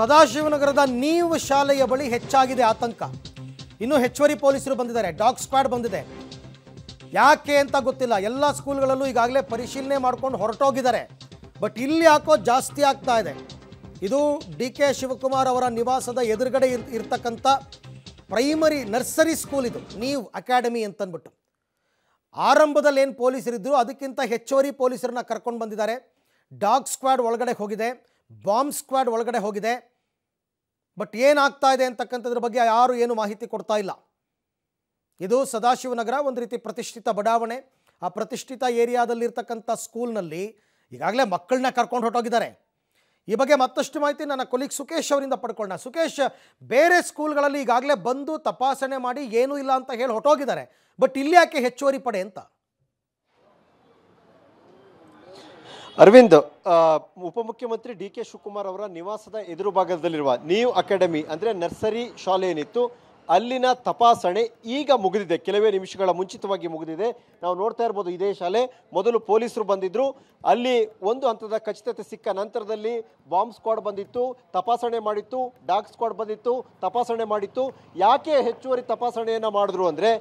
ಸದಾಶಿವನಗರದ ನೀವು ಶಾಲೆಯ ಬಳಿ ಹೆಚ್ಚಾಗಿದೆ ಆತಂಕ ಇನ್ನೂ ಹೆಚ್ಚುವರಿ ಪೊಲೀಸರು ಬಂದಿದ್ದಾರೆ ಡಾಗ್ ಸ್ಕ್ವಾಡ್ ಬಂದಿದೆ ಯಾಕೆ ಅಂತ ಗೊತ್ತಿಲ್ಲ ಎಲ್ಲ ಸ್ಕೂಲ್ಗಳಲ್ಲೂ ಈಗಾಗಲೇ ಪರಿಶೀಲನೆ ಮಾಡ್ಕೊಂಡು ಹೊರಟೋಗಿದ್ದಾರೆ ಬಟ್ ಇಲ್ಲಿ ಯಾಕೋ ಜಾಸ್ತಿ ಆಗ್ತಾ ಇದೆ ಇದು ಡಿ ಕೆ ಶಿವಕುಮಾರ್ ಅವರ ನಿವಾಸದ ಎದುರುಗಡೆ ಇರ್ ಪ್ರೈಮರಿ ನರ್ಸರಿ ಸ್ಕೂಲ್ ಇದು ನೀವು ಅಕಾಡೆಮಿ ಅಂತಂದ್ಬಿಟ್ಟು ಆರಂಭದಲ್ಲಿ ಏನು ಪೊಲೀಸರಿದ್ದರು ಅದಕ್ಕಿಂತ ಹೆಚ್ಚುವರಿ ಪೊಲೀಸರನ್ನ ಕರ್ಕೊಂಡು ಬಂದಿದ್ದಾರೆ ಡಾಗ್ ಸ್ಕ್ವಾಡ್ ಒಳಗಡೆ ಹೋಗಿದೆ ಬಾಂಬ್ ಸ್ಕ್ವಾಡ್ ಒಳಗಡೆ ಹೋಗಿದೆ ಬಟ್ ಏನಾಗ್ತಾ ಇದೆ ಅಂತಕ್ಕಂಥದ್ರ ಬಗ್ಗೆ ಯಾರು ಏನು ಮಾಹಿತಿ ಕೊಡ್ತಾ ಇಲ್ಲ ಇದು ಸದಾಶಿವನಗರ ಒಂದು ರೀತಿ ಪ್ರತಿಷ್ಠಿತ ಬಡಾವಣೆ ಆ ಪ್ರತಿಷ್ಠಿತ ಏರಿಯಾದಲ್ಲಿರ್ತಕ್ಕಂಥ ಸ್ಕೂಲ್ನಲ್ಲಿ ಈಗಾಗಲೇ ಮಕ್ಕಳನ್ನ ಕರ್ಕೊಂಡು ಹೊರಟೋಗಿದ್ದಾರೆ ಈ ಬಗ್ಗೆ ಮತ್ತಷ್ಟು ಮಾಹಿತಿ ನನ್ನ ಕೊಲೀಗ್ ಸುಕೇಶ್ ಅವರಿಂದ ಪಡ್ಕೊಳ್ಳೋಣ ಸುಕೇಶ್ ಬೇರೆ ಸ್ಕೂಲ್ಗಳಲ್ಲಿ ಈಗಾಗಲೇ ಬಂದು ತಪಾಸಣೆ ಮಾಡಿ ಏನೂ ಇಲ್ಲ ಅಂತ ಹೇಳಿ ಹೊರಟೋಗಿದ್ದಾರೆ ಬಟ್ ಇಲ್ಲಿ ಯಾಕೆ ಹೆಚ್ಚುವರಿ ಪಡೆ ಅಂತ ಅರವಿಂದ್ ಉಪಮುಖ್ಯಮಂತ್ರಿ ಡಿ ಕೆ ಶಿವಕುಮಾರ್ ಅವರ ನಿವಾಸದ ಎದುರು ಭಾಗದಲ್ಲಿರುವ ನೀವ್ ಅಕಾಡೆಮಿ ಅಂದರೆ ನರ್ಸರಿ ಶಾಲೆ ಏನಿತ್ತು ಅಲ್ಲಿನ ತಪಾಸಣೆ ಈಗ ಮುಗಿದಿದೆ ಕೆಲವೇ ನಿಮಿಷಗಳ ಮುಂಚಿತವಾಗಿ ಮುಗಿದಿದೆ ನಾವು ನೋಡ್ತಾ ಇರ್ಬೋದು ಇದೇ ಶಾಲೆ ಮೊದಲು ಪೊಲೀಸರು ಬಂದಿದ್ದರು ಅಲ್ಲಿ ಒಂದು ಹಂತದ ಖಚಿತತೆ ಸಿಕ್ಕ ನಂತರದಲ್ಲಿ ಬಾಂಬ್ ಸ್ಕ್ವಾಡ್ ಬಂದಿತ್ತು ತಪಾಸಣೆ ಮಾಡಿತ್ತು ಡಾಗ್ ಸ್ಕ್ವಾಡ್ ಬಂದಿತ್ತು ತಪಾಸಣೆ ಮಾಡಿತ್ತು ಯಾಕೆ ಹೆಚ್ಚುವರಿ ತಪಾಸಣೆಯನ್ನು ಮಾಡಿದ್ರು ಅಂದರೆ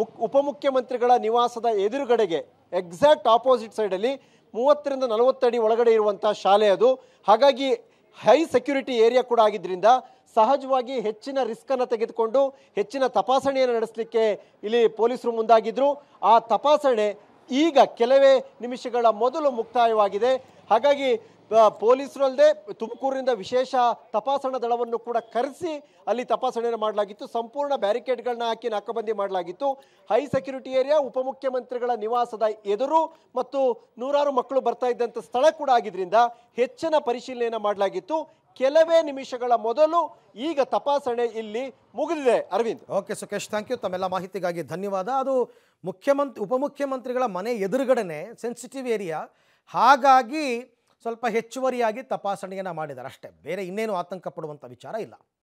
ಮುಖ್ ಉಪಮುಖ್ಯಮಂತ್ರಿಗಳ ನಿವಾಸದ ಎದುರುಗಡೆಗೆ ಎಕ್ಸಾಕ್ಟ್ ಆಪೋಸಿಟ್ ಸೈಡಲ್ಲಿ ಮೂವತ್ತರಿಂದ ನಲವತ್ತು ಅಡಿ ಒಳಗಡೆ ಇರುವಂಥ ಶಾಲೆ ಅದು ಹಾಗಾಗಿ ಹೈ ಸೆಕ್ಯೂರಿಟಿ ಏರಿಯಾ ಕೂಡ ಆಗಿದ್ದರಿಂದ ಸಹಜವಾಗಿ ಹೆಚ್ಚಿನ ರಿಸ್ಕನ್ನು ತೆಗೆದುಕೊಂಡು ಹೆಚ್ಚಿನ ತಪಾಸಣೆಯನ್ನು ನಡೆಸಲಿಕ್ಕೆ ಇಲ್ಲಿ ಪೊಲೀಸರು ಮುಂದಾಗಿದ್ದರು ಆ ತಪಾಸಣೆ ಈಗ ಕೆಲವೇ ನಿಮಿಷಗಳ ಮೊದಲು ಮುಕ್ತಾಯವಾಗಿದೆ ಹಾಗಾಗಿ ಪೊಲೀಸರು ಅಲ್ಲದೆ ತುಮಕೂರಿನಿಂದ ವಿಶೇಷ ತಪಾಸಣಾ ದಳವನ್ನು ಕೂಡ ಕರೆಸಿ ಅಲ್ಲಿ ತಪಾಸಣೆಯನ್ನು ಮಾಡಲಾಗಿತ್ತು ಸಂಪೂರ್ಣ ಬ್ಯಾರಿಕೇಡ್ಗಳನ್ನ ಹಾಕಿ ನಾಕಬಂದಿ ಮಾಡಲಾಗಿತ್ತು ಹೈ ಸೆಕ್ಯೂರಿಟಿ ಏರಿಯಾ ಉಪಮುಖ್ಯಮಂತ್ರಿಗಳ ನಿವಾಸದ ಎದುರು ಮತ್ತು ನೂರಾರು ಮಕ್ಕಳು ಬರ್ತಾ ಇದ್ದಂಥ ಸ್ಥಳ ಕೂಡ ಆಗಿದ್ದರಿಂದ ಹೆಚ್ಚಿನ ಪರಿಶೀಲನೆಯನ್ನು ಮಾಡಲಾಗಿತ್ತು ಕೆಲವೇ ನಿಮಿಷಗಳ ಮೊದಲು ಈಗ ತಪಾಸಣೆ ಇಲ್ಲಿ ಮುಗಿದಿದೆ Arvind okay Sukhesh thank you ತಮ್ಮೆಲ್ಲ ಮಾಹಿತಿಗಾಗಿ ಧನ್ಯವಾದ ಅದು ಮುಖ್ಯಮಂತ್ರಿ ಉಪಮುಖ್ಯಮಂತ್ರಿಗಳ ಮನೆ ಎದುರುಗಡೆನೆ ಸೆನ್ಸಿಟಿವ್ ಏರಿಯಾ ಹಾಗಾಗಿ ಸ್ವಲ್ಪ ಹೆಚ್ಚುವರಿಯಾಗಿ ತಪಾಸಣೆಯನ್ನು ಮಾಡಿದ್ದಾರೆ ಅಷ್ಟೇ ಬೇರೆ ಇನ್ನೇನು ಆತಂಕ ಪಡುವಂಥ ವಿಚಾರ ಇಲ್ಲ